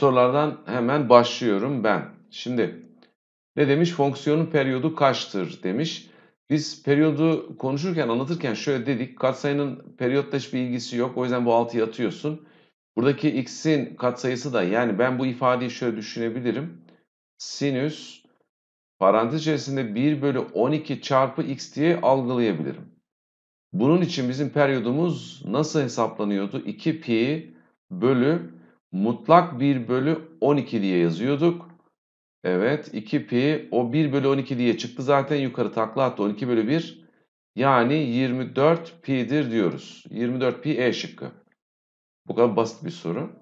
sorulardan hemen başlıyorum ben. Şimdi ne demiş? Fonksiyonun periyodu kaçtır demiş. Biz periyodu konuşurken, anlatırken şöyle dedik. Katsayının periyotta hiçbir ilgisi yok. O yüzden bu 6'yı atıyorsun. Buradaki x'in katsayısı da yani ben bu ifadeyi şöyle düşünebilirim. Sinüs parantez içerisinde 1 bölü 12 çarpı x diye algılayabilirim. Bunun için bizim periyodumuz nasıl hesaplanıyordu? 2 pi bölü mutlak 1 bölü 12 diye yazıyorduk. Evet 2 pi o 1 bölü 12 diye çıktı zaten yukarı takla attı 12 bölü 1. Yani 24 pi'dir diyoruz. 24 pi e şıkkı. Bu kadar basit bir soru.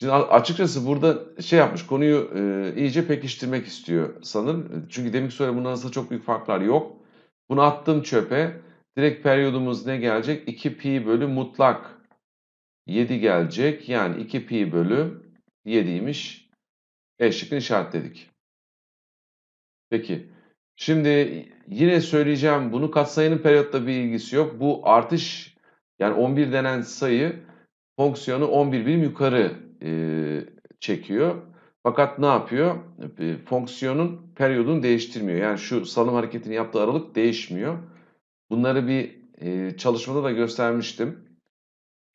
Şimdi açıkçası burada şey yapmış konuyu e, iyice pekiştirmek istiyor sanırım. Çünkü demek ki bundan aslında çok büyük farklar yok. Bunu attım çöpe. Direkt periyodumuz ne gelecek? 2 pi bölü mutlak 7 gelecek. Yani 2 pi bölü 7'ymiş. Eşlikini işaretledik. Peki. Şimdi yine söyleyeceğim bunu katsayının periyotta bir ilgisi yok. Bu artış yani 11 denen sayı fonksiyonu 11 birim yukarı e, çekiyor. Fakat ne yapıyor? E, fonksiyonun periyodunu değiştirmiyor. Yani şu salım hareketini yaptığı aralık değişmiyor. Bunları bir e, çalışmada da göstermiştim.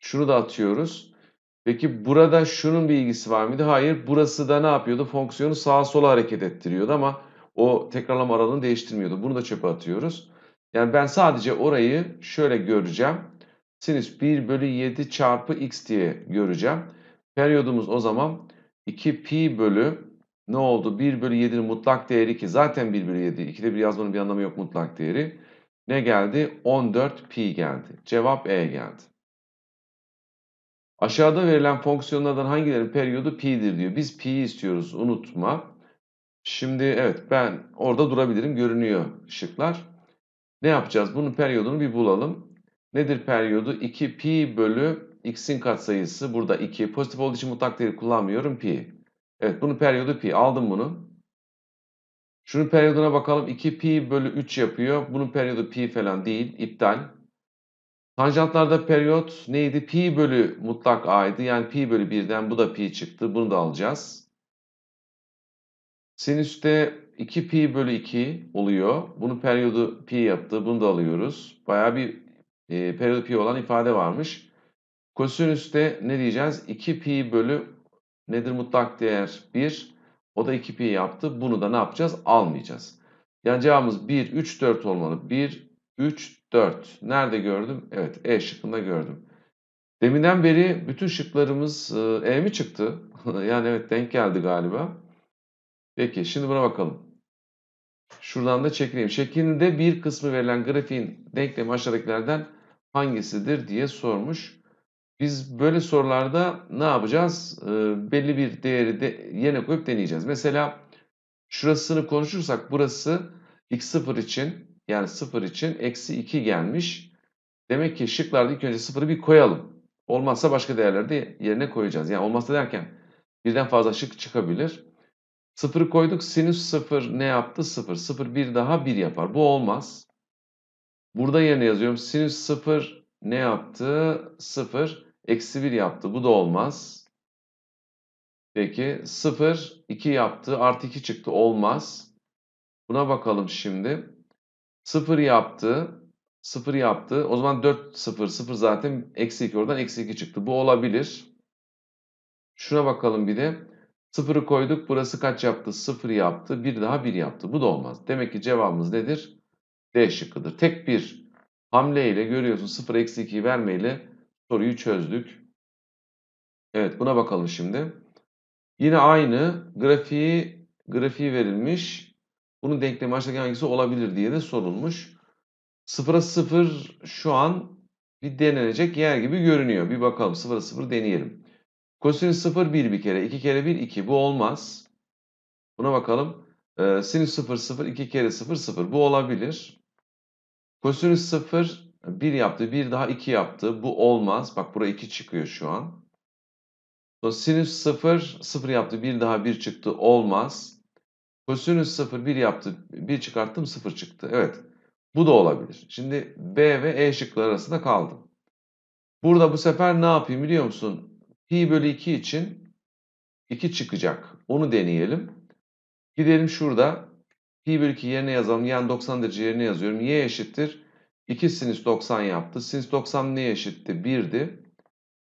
Şunu da atıyoruz. Peki burada şunun bir ilgisi var mıydı? Hayır. Burası da ne yapıyordu? Fonksiyonu sağa sola hareket ettiriyordu ama o tekrarlama aralığını değiştirmiyordu. Bunu da çöpe atıyoruz. Yani ben sadece orayı şöyle göreceğim. Sinüs 1 bölü 7 çarpı x diye göreceğim. Periyodumuz o zaman 2 pi bölü ne oldu? 1 bölü 7'nin mutlak değeri ki zaten 1 bölü 7. 2'de bir yazmanın bir anlamı yok mutlak değeri. Ne geldi? 14 pi geldi. Cevap E geldi. Aşağıda verilen fonksiyonlardan hangilerin periyodu pi'dir diyor. Biz pi istiyoruz unutma. Şimdi evet ben orada durabilirim görünüyor şıklar. Ne yapacağız? Bunun periyodunu bir bulalım. Nedir periyodu? 2 pi bölü x'in katsayısı burada 2. Pozitif olduğu için mutlak değeri kullanmıyorum pi. Evet bunun periyodu pi. Aldım bunu. Şunun periyoduna bakalım. 2 pi bölü 3 yapıyor. Bunun periyodu pi falan değil. İptal. Tanjantlarda periyot neydi? Pi bölü mutlak a'ydı. Yani pi bölü 1'den bu da pi çıktı. Bunu da alacağız. Sinüste 2 pi bölü 2 oluyor. Bunun periyodu pi yaptı. Bunu da alıyoruz. Baya bir e, periyodu pi olan ifade varmış. Kosinüste ne diyeceğiz? 2 pi bölü nedir mutlak değer? 1. O da 2 pi yaptı. Bunu da ne yapacağız? Almayacağız. Yani cevabımız 1, 3, 4 olmalı. 1, 3, 4. Nerede gördüm? Evet E şıkkında gördüm. Deminden beri bütün şıklarımız E, e mi çıktı? yani evet denk geldi galiba. Peki şimdi buna bakalım. Şuradan da çekileyim. Şeklinde bir kısmı verilen grafiğin denklemi aşağıdakilerden hangisidir diye sormuş. Biz böyle sorularda ne yapacağız? E, belli bir değeri de yerine koyup deneyeceğiz. Mesela şurasını konuşursak burası x0 için yani 0 için eksi 2 gelmiş. Demek ki şıklarda ilk önce 0'ı bir koyalım. Olmazsa başka değerlerde yerine koyacağız. Yani olmazsa derken birden fazla şık çıkabilir. 0'ı koyduk. Sinüs 0 ne yaptı? 0. 0 1 daha 1 yapar. Bu olmaz. Burada yerine yazıyorum. Sinüs 0 ne yaptı? 0. Eksi 1 yaptı. Bu da olmaz. Peki 0, 2 yaptı. Artı 2 çıktı. Olmaz. Buna bakalım şimdi. 0 yaptı. 0 yaptı. O zaman 4 0 0 zaten eksi 2 oradan eksi 2 çıktı. Bu olabilir. Şuna bakalım bir de. 0'ı koyduk. Burası kaç yaptı? 0 yaptı. Bir daha 1 yaptı. Bu da olmaz. Demek ki cevabımız nedir? D şıkkıdır. Tek bir hamle ile görüyorsun 0 eksi 2'yi vermeyle soruyu çözdük. Evet buna bakalım şimdi. Yine aynı grafiği grafiği verilmiş. Bunun denklemi aşağıdaki hangisi olabilir diye de sorulmuş. Sıfıra sıfır şu an bir denenecek yer gibi görünüyor. Bir bakalım sıfıra sıfır deneyelim. Kosinüs sıfır bir bir kere. iki kere bir iki. Bu olmaz. Buna bakalım. Ee, sinüs sıfır sıfır iki kere sıfır sıfır. Bu olabilir. Kosinüs sıfır bir yaptı. bir daha 2 yaptı. Bu olmaz. Bak buraya 2 çıkıyor şu an. Sinüs 0, 0 yaptı. 1 daha 1 çıktı. Olmaz. Kosinüs 0 1 yaptı. 1 çıkarttım 0 çıktı. Evet. Bu da olabilir. Şimdi B ve E şıkları arasında kaldım. Burada bu sefer ne yapayım biliyor musun? Pi bölü 2 için 2 çıkacak. Onu deneyelim. Gidelim şurada. Pi bölü 2 yerine yazalım. Yani 90 derece yerine yazıyorum. Y eşittir. 2 sinüs 90 yaptı. Sinüs 90 neye eşitti? 1'di.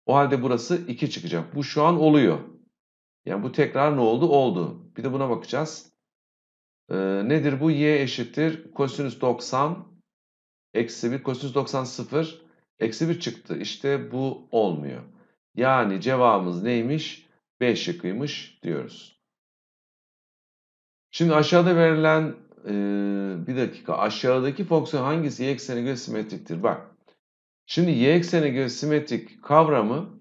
O halde burası 2 çıkacak. Bu şu an oluyor. Yani bu tekrar ne oldu? Oldu. Bir de buna bakacağız. E, nedir bu? Y eşittir. Kosinüs 90 eksi 1. Kosinüs 90 0. Eksi 1 çıktı. İşte bu olmuyor. Yani cevabımız neymiş? 5 şıkkıymış diyoruz. Şimdi aşağıda verilen e, bir dakika aşağıdaki fonksiyon hangisi y eksene göre simetriktir? Bak şimdi y eksene göre simetrik kavramı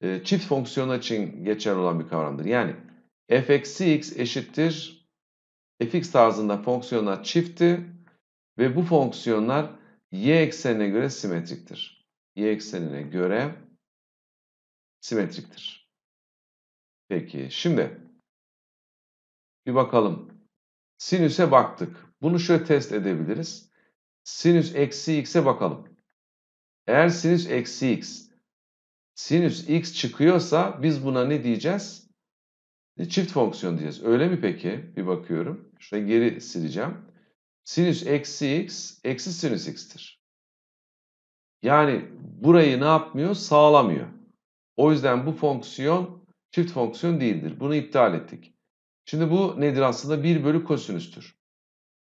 e, çift fonksiyon için geçerli olan bir kavramdır. Yani f eksi x eşittir fx tarzında fonksiyonlar çifti ve bu fonksiyonlar y eksenine göre simetriktir. Y eksenine göre simetriktir. Peki şimdi bir bakalım. Sinüse baktık. Bunu şöyle test edebiliriz. Sinüs eksi x'e bakalım. Eğer sinüs eksi x, sinüs x çıkıyorsa biz buna ne diyeceğiz? E, çift fonksiyon diyeceğiz. Öyle mi peki? Bir bakıyorum. Şuraya geri sileceğim. Sinüs eksi x, eksi sinüs x'tir. Yani burayı ne yapmıyor? Sağlamıyor. O yüzden bu fonksiyon çift fonksiyon değildir. Bunu iptal ettik. Şimdi bu nedir aslında? 1 bölü kosinüstür.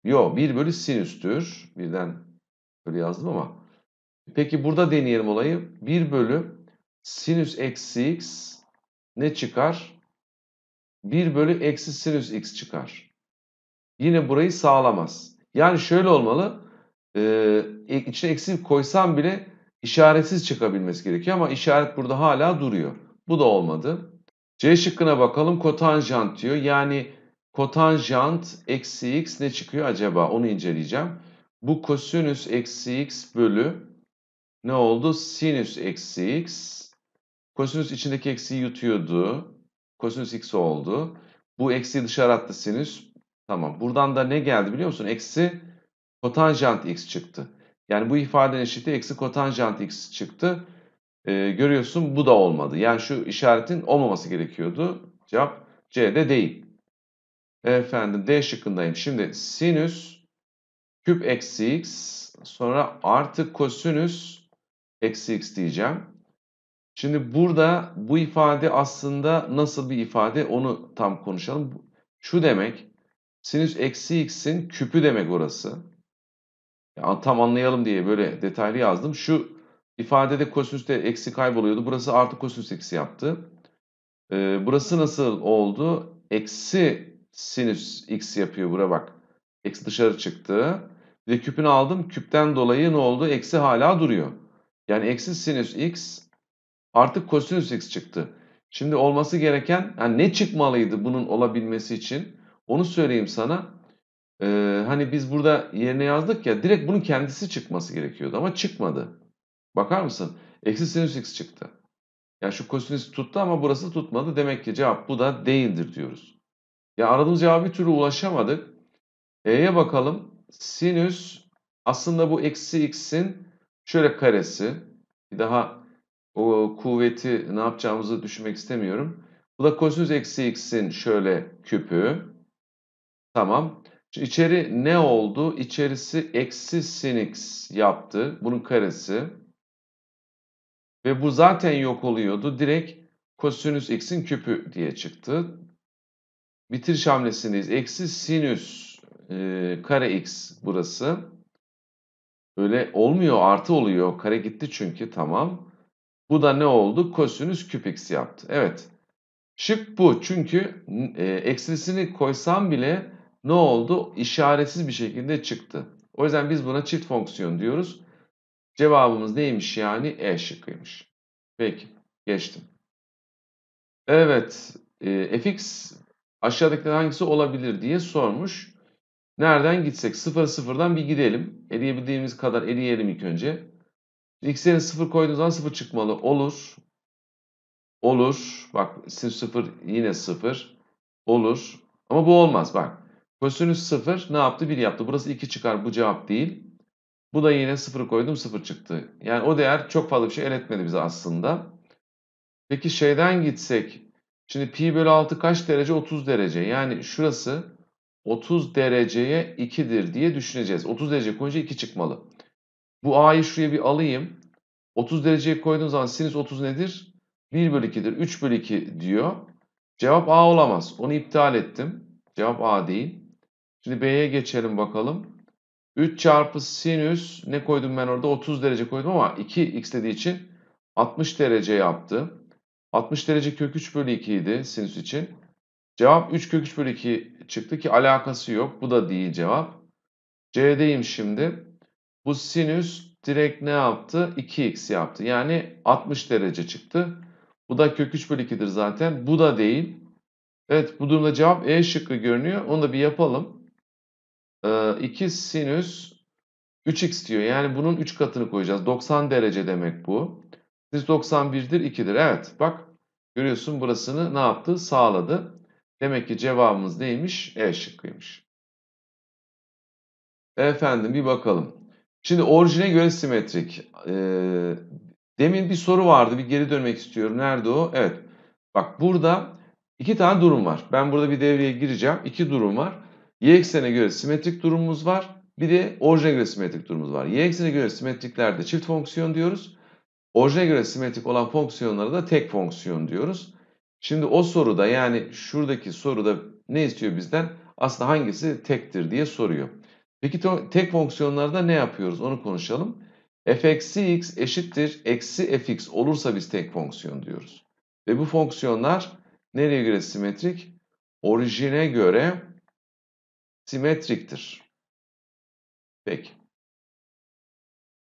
Yo 1 bölü sinüstür. Birden böyle yazdım ama. Peki burada deneyelim olayı. 1 bölü sinüs eksi x ne çıkar? 1 bölü eksi sinüs x çıkar. Yine burayı sağlamaz. Yani şöyle olmalı. E, içine eksi koysam bile işaretsiz çıkabilmesi gerekiyor ama işaret burada hala duruyor. Bu da olmadı. C şıkkına bakalım kotanjant diyor. Yani kotanjant eksi x ne çıkıyor acaba? Onu inceleyeceğim. Bu kosinüs eksi x bölü ne oldu? Sinüs eksi x. Kosinüs içindeki eksiyi yutuyordu. Kosinüs x oldu. Bu eksi dışarı attı sinüs. Tamam. Buradan da ne geldi biliyor musun? Eksi kotanjant x çıktı. Yani bu ifadenin eşitliği eksi kotanjant x çıktı. Ee, görüyorsun bu da olmadı. Yani şu işaretin olmaması gerekiyordu. Cevap C'de değil. Efendim D şıkkındayım. Şimdi sinüs küp eksi x sonra artı kosinüs eksi x diyeceğim. Şimdi burada bu ifade aslında nasıl bir ifade onu tam konuşalım. Şu demek sinüs eksi x'in küpü demek orası. Yani tam anlayalım diye böyle detaylı yazdım. Şu ifadede de eksi kayboluyordu. Burası artı kosinüs eksi yaptı. Ee, burası nasıl oldu? Eksi sinüs x yapıyor bura bak. Eksi dışarı çıktı. Ve küpünü aldım. Küpten dolayı ne oldu? Eksi hala duruyor. Yani eksi sinüs x Artık kosinüs x çıktı. Şimdi olması gereken yani ne çıkmalıydı bunun olabilmesi için? Onu söyleyeyim sana. Ee, hani biz burada yerine yazdık ya direkt bunun kendisi çıkması gerekiyordu ama çıkmadı. Bakar mısın? Eksi sinüs x çıktı. Ya yani şu kosinüs tuttu ama burası tutmadı. Demek ki cevap bu da değildir diyoruz. Ya aradığımız cevabı bir türlü ulaşamadık. E'ye bakalım. Sinüs aslında bu eksi x'in şöyle karesi. Bir daha o kuvveti ne yapacağımızı düşünmek istemiyorum. Bu da kosinüs eksi x'in şöyle küpü. Tamam. Şimdi içeri ne oldu? İçerisi eksi sin x yaptı. Bunun karesi. Ve bu zaten yok oluyordu. Direkt kosinüs x'in küpü diye çıktı. Bitiriş hamlesindeyiz. Eksi sinüs e, kare x burası. Öyle olmuyor artı oluyor. Kare gitti çünkü tamam. Bu da ne oldu? Kosinüs küp yaptı. Evet. Şık bu. Çünkü e, eksisini koysam bile ne oldu? İşaretsiz bir şekilde çıktı. O yüzden biz buna çift fonksiyon diyoruz. Cevabımız neymiş yani? E şıkkıymış. Peki. Geçtim. Evet. E, fx aşağıdakilerden hangisi olabilir diye sormuş. Nereden gitsek? 0 sıfır, 0'dan bir gidelim. Eleyebildiğimiz kadar eleyelim ilk önce. X yerine 0 koyduğunuz zaman 0 çıkmalı. Olur. Olur. Bak sinüs 0 yine 0. Olur. Ama bu olmaz bak. Kosinüs 0 ne yaptı? 1 yaptı. Burası 2 çıkar. Bu cevap değil. Bu da yine 0 koydum 0 çıktı. Yani o değer çok fazla bir şey el etmedi bize aslında. Peki şeyden gitsek. Şimdi pi bölü 6 kaç derece? 30 derece. Yani şurası 30 dereceye 2'dir diye düşüneceğiz. 30 derece koyunca 2 çıkmalı. Bu a'yı şuraya bir alayım. 30 dereceye koyduğum zaman sinüs 30 nedir? 1 bölü 2'dir. 3 bölü 2 diyor. Cevap A olamaz. Onu iptal ettim. Cevap A değil. Şimdi B'ye geçelim bakalım. 3 çarpı sinüs ne koydum ben orada? 30 derece koydum ama 2x dediği için 60 derece yaptı. 60 derece kök 3 bölü 2 idi sinüs için. Cevap 3 kök 3 bölü 2 çıktı ki alakası yok. Bu da değil cevap. C'deyim şimdi. Bu sinüs direkt ne yaptı? 2x yaptı. Yani 60 derece çıktı. Bu da kök 3 bölü 2'dir zaten. Bu da değil. Evet bu durumda cevap E şıkkı görünüyor. Onu da bir yapalım. Ee, 2 sinüs 3x diyor. Yani bunun 3 katını koyacağız. 90 derece demek bu. Siz 91'dir 2'dir. Evet bak görüyorsun burasını ne yaptı? Sağladı. Demek ki cevabımız neymiş? E şıkkıymış. Efendim bir bakalım. Şimdi orijine göre simetrik. E, demin bir soru vardı. Bir geri dönmek istiyorum. Nerede o? Evet. Bak burada iki tane durum var. Ben burada bir devreye gireceğim. İki durum var. Y eksene göre simetrik durumumuz var. Bir de orijine göre simetrik durumumuz var. Y eksene göre simetriklerde çift fonksiyon diyoruz. Orijine göre simetrik olan fonksiyonlara da tek fonksiyon diyoruz. Şimdi o soruda yani şuradaki soruda ne istiyor bizden? Aslında hangisi tektir diye soruyor. Peki tek fonksiyonlarda ne yapıyoruz onu konuşalım. f eksi x eşittir eksi fx olursa biz tek fonksiyon diyoruz. Ve bu fonksiyonlar nereye göre simetrik? Orijine göre simetriktir. Peki.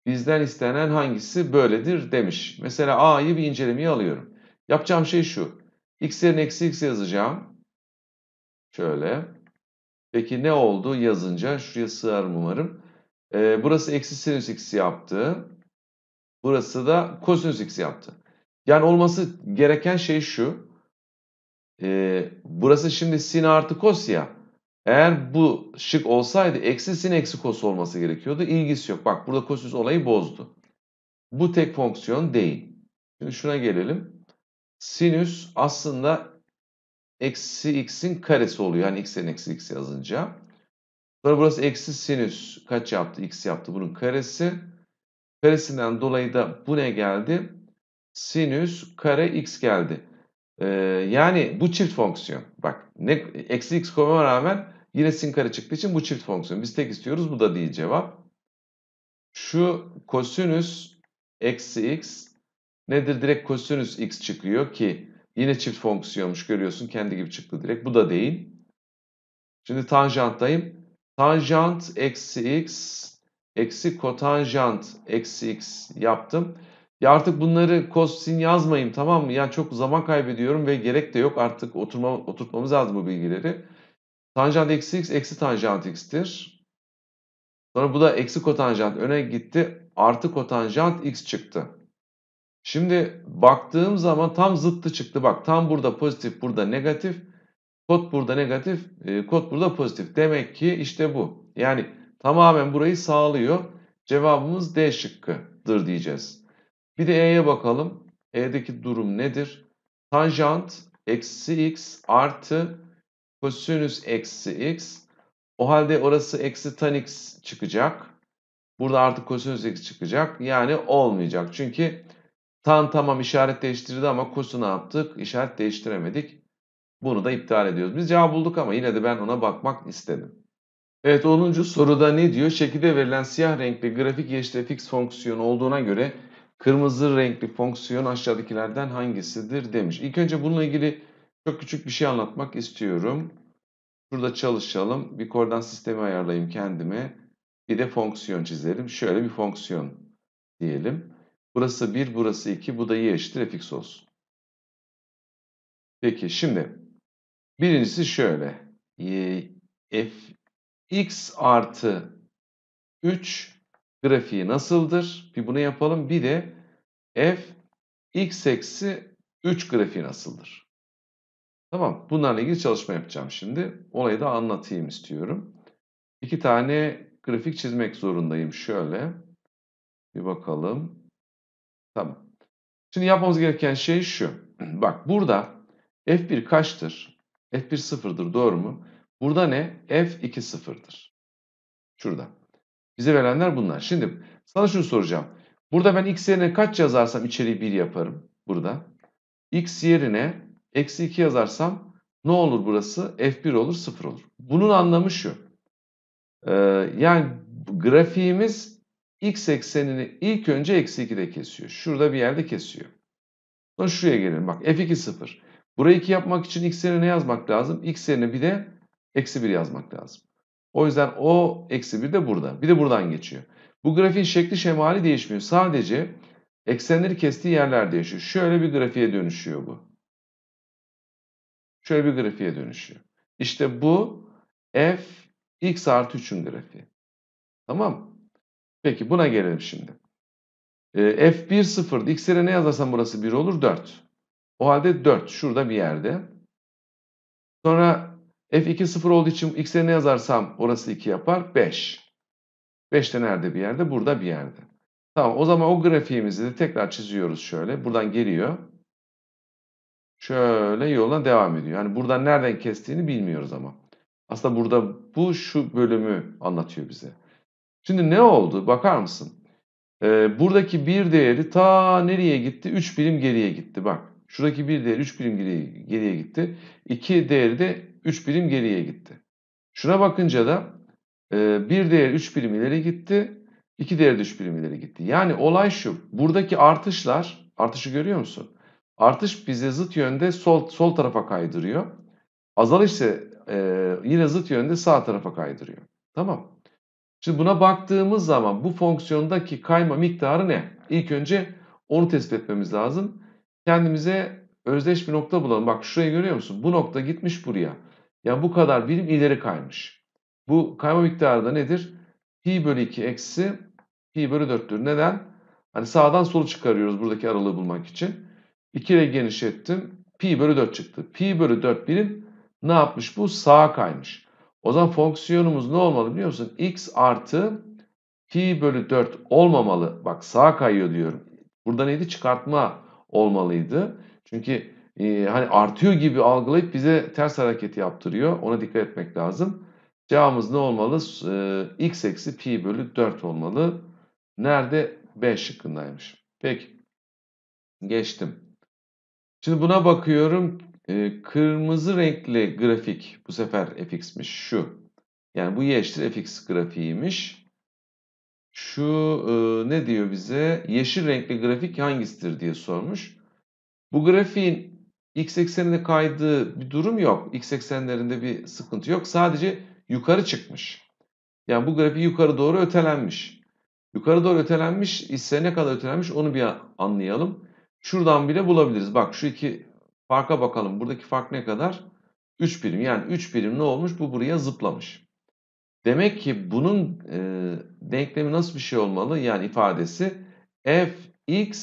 Bizden istenen hangisi böyledir demiş. Mesela a'yı bir incelemeye alıyorum. Yapacağım şey şu. x eksi x yazacağım. Şöyle. Peki ne oldu yazınca? Şuraya sığar umarım. E, burası eksi sinüs x yaptı. Burası da kosinüs x yaptı. Yani olması gereken şey şu. E, burası şimdi sin artı kos ya. Eğer bu şık olsaydı eksi sin eksi kos olması gerekiyordu. İlgisi yok. Bak burada kosinüs olayı bozdu. Bu tek fonksiyon değil. Şimdi şuna gelelim. Sinüs aslında eksi x'in karesi oluyor. Yani x'ten eksi x yazınca. Sonra burası eksi sinüs kaç yaptı? x yaptı bunun karesi. Karesinden dolayı da bu ne geldi? Sinüs kare x geldi. Ee, yani bu çift fonksiyon. Bak ne, eksi x koymama rağmen yine sin kare çıktığı için bu çift fonksiyon. Biz tek istiyoruz bu da değil cevap. Şu kosinüs eksi x nedir? Direkt kosinüs x çıkıyor ki Yine çift fonksiyonmuş görüyorsun kendi gibi çıktı direkt. Bu da değil. Şimdi tanjanttayım. Tanjant eksi x eksi kotanjant eksi x yaptım. Ya artık bunları kosin yazmayayım tamam mı? Yani çok zaman kaybediyorum ve gerek de yok artık oturma, oturtmamız lazım bu bilgileri. Tanjant eksi x eksi tanjant x'tir. Sonra bu da eksi kotanjant öne gitti. Artı kotanjant x çıktı. Şimdi baktığım zaman tam zıttı çıktı. Bak tam burada pozitif, burada negatif. Kod burada negatif, e, kod burada pozitif. Demek ki işte bu. Yani tamamen burayı sağlıyor. Cevabımız D şıkkıdır diyeceğiz. Bir de E'ye bakalım. E'deki durum nedir? Tanjant eksi x artı kosinüs eksi x. O halde orası eksi tan x çıkacak. Burada artık kosinüs x çıkacak. Yani olmayacak. Çünkü Tan tamam işaret değiştirdi ama kusu ne yaptık? İşaret değiştiremedik. Bunu da iptal ediyoruz. Biz cevabı bulduk ama yine de ben ona bakmak istedim. Evet 10. soruda ne diyor? Şekilde verilen siyah renkli grafik geçti fix fonksiyonu olduğuna göre kırmızı renkli fonksiyon aşağıdakilerden hangisidir demiş. İlk önce bununla ilgili çok küçük bir şey anlatmak istiyorum. Şurada çalışalım. Bir koordinat sistemi ayarlayayım kendime. Bir de fonksiyon çizelim. Şöyle bir fonksiyon diyelim. Burası 1, burası 2. Bu da y eşittir fx olsun. Peki şimdi birincisi şöyle. Y, fx artı 3 grafiği nasıldır? Bir bunu yapalım. Bir de f x eksi 3 grafiği nasıldır? Tamam. Bunlarla ilgili çalışma yapacağım şimdi. Olayı da anlatayım istiyorum. İki tane grafik çizmek zorundayım. Şöyle. Bir bakalım. Tamam. Şimdi yapmamız gereken şey şu. Bak burada F1 kaçtır? F1 sıfırdır doğru mu? Burada ne? F2 sıfırdır. Şurada. Bize verenler bunlar. Şimdi sana şunu soracağım. Burada ben x yerine kaç yazarsam içeriği 1 yaparım. Burada. x yerine eksi 2 yazarsam ne olur burası? F1 olur 0 olur. Bunun anlamı şu. Ee, yani grafiğimiz x eksenini ilk önce eksi 2'de kesiyor. Şurada bir yerde kesiyor. Sonra şuraya gelelim. Bak f2 0. Burayı 2 yapmak için x yerine ne yazmak lazım? x yerine bir de eksi 1 yazmak lazım. O yüzden o eksi 1 de burada. Bir de buradan geçiyor. Bu grafiğin şekli şemali değişmiyor. Sadece eksenleri kestiği yerler değişiyor. Şöyle bir grafiğe dönüşüyor bu. Şöyle bir grafiğe dönüşüyor. İşte bu f x artı 3'ün grafiği. Tamam mı? Peki buna gelelim şimdi. E, F1 0. X'lere ne yazarsam burası 1 olur 4. O halde 4 şurada bir yerde. Sonra F2 0 olduğu için X'lere ne yazarsam orası 2 yapar 5. 5 de nerede bir yerde? Burada bir yerde. Tamam o zaman o grafiğimizi de tekrar çiziyoruz şöyle. Buradan geliyor. Şöyle yoluna devam ediyor. Yani buradan nereden kestiğini bilmiyoruz ama. Aslında burada bu şu bölümü anlatıyor bize. Şimdi ne oldu? Bakar mısın? Ee, buradaki bir değeri ta nereye gitti? 3 birim geriye gitti. Bak. Şuradaki bir değer 3 birim geriye, geriye gitti. 2 değeri de 3 birim geriye gitti. Şuna bakınca da e, bir değer 3 birim ileri gitti. 2 değer de 3 birim ileri gitti. Yani olay şu. Buradaki artışlar, artışı görüyor musun? Artış bize zıt yönde sol sol tarafa kaydırıyor. Azalış ise e, yine zıt yönde sağ tarafa kaydırıyor. Tamam. Şimdi buna baktığımız zaman bu fonksiyondaki kayma miktarı ne? İlk önce onu tespit etmemiz lazım. Kendimize özdeş bir nokta bulalım. Bak şurayı görüyor musun? Bu nokta gitmiş buraya. Yani bu kadar birim ileri kaymış. Bu kayma miktarı da nedir? Pi bölü 2 eksi pi bölü 4'tür. Neden? Hani sağdan solu çıkarıyoruz buradaki aralığı bulmak için. 2 ile genişlettim. Pi bölü 4 çıktı. Pi bölü 4 birim ne yapmış bu? Sağa kaymış. O zaman fonksiyonumuz ne olmalı biliyor musun? x artı pi bölü 4 olmamalı. Bak sağa kayıyor diyorum. Burada neydi? Çıkartma olmalıydı. Çünkü e, hani artıyor gibi algılayıp bize ters hareketi yaptırıyor. Ona dikkat etmek lazım. Cevabımız ne olmalı? E, x eksi pi bölü 4 olmalı. Nerede? B şıkkındaymış. Peki. Geçtim. Şimdi buna bakıyorum e, kırmızı renkli grafik bu sefer fx'miş şu. Yani bu y eşittir fx grafiğiymiş. Şu e, ne diyor bize? Yeşil renkli grafik hangisidir diye sormuş. Bu grafiğin x eksenine kaydığı bir durum yok. X eksenlerinde bir sıkıntı yok. Sadece yukarı çıkmış. Yani bu grafiği yukarı doğru ötelenmiş. Yukarı doğru ötelenmiş ise ne kadar ötelenmiş onu bir anlayalım. Şuradan bile bulabiliriz. Bak şu iki Farka bakalım. Buradaki fark ne kadar? 3 birim. Yani 3 birim ne olmuş? Bu buraya zıplamış. Demek ki bunun e, denklemi nasıl bir şey olmalı? Yani ifadesi fx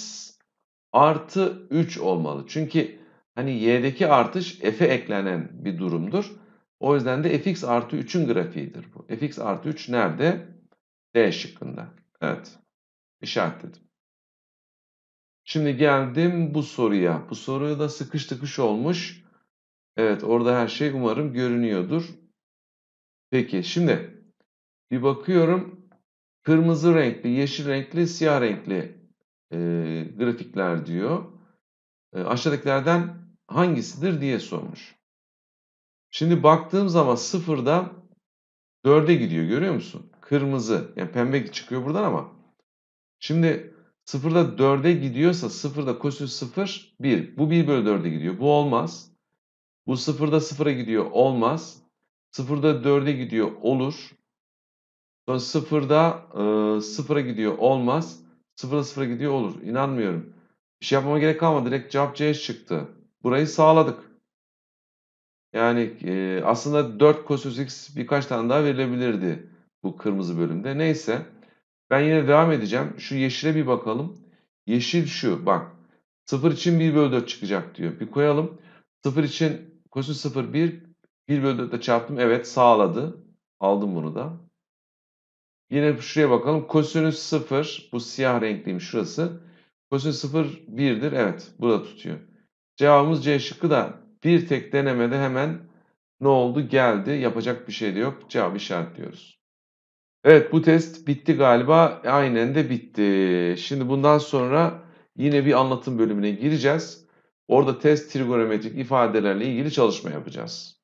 artı 3 olmalı. Çünkü hani y'deki artış f'e eklenen bir durumdur. O yüzden de fx artı 3'ün grafiğidir bu. fx artı 3 nerede? D şıkkında. Evet. İşaretledim. Şimdi geldim bu soruya. Bu soruya da sıkış tıkış olmuş. Evet orada her şey umarım görünüyordur. Peki şimdi bir bakıyorum. Kırmızı renkli, yeşil renkli, siyah renkli e, grafikler diyor. E, aşağıdakilerden hangisidir diye sormuş. Şimdi baktığım zaman sıfırda 4'e gidiyor görüyor musun? Kırmızı yani pembe çıkıyor buradan ama. Şimdi Sıfırda 4'e gidiyorsa sıfırda kosinüs 0 1. Bu 1 bölü 4'e gidiyor. Bu olmaz. Bu sıfırda 0'a gidiyor. Olmaz. Sıfırda 4'e gidiyor. Olur. Sonra sıfırda e, sıfıra gidiyor. Olmaz. Sıfırda sıfıra gidiyor. Olur. İnanmıyorum. Bir şey yapmama gerek kalmadı. Direkt cevap C çıktı. Burayı sağladık. Yani e, aslında 4 kosinüs x birkaç tane daha verilebilirdi bu kırmızı bölümde. Neyse. Ben yine devam edeceğim. Şu yeşile bir bakalım. Yeşil şu bak. 0 için 1 bölü 4 çıkacak diyor. Bir koyalım. 0 için kosinüs 0 1. 1 bölü 4 çarptım. Evet sağladı. Aldım bunu da. Yine şuraya bakalım. Kosinüs 0. Bu siyah renkliyim şurası. Kosinüs 0 1'dir. Evet bu da tutuyor. Cevabımız C şıkkı da bir tek denemede hemen ne oldu geldi. Yapacak bir şey de yok. Cevabı işaretliyoruz. Evet bu test bitti galiba. Aynen de bitti. Şimdi bundan sonra yine bir anlatım bölümüne gireceğiz. Orada test trigonometrik ifadelerle ilgili çalışma yapacağız.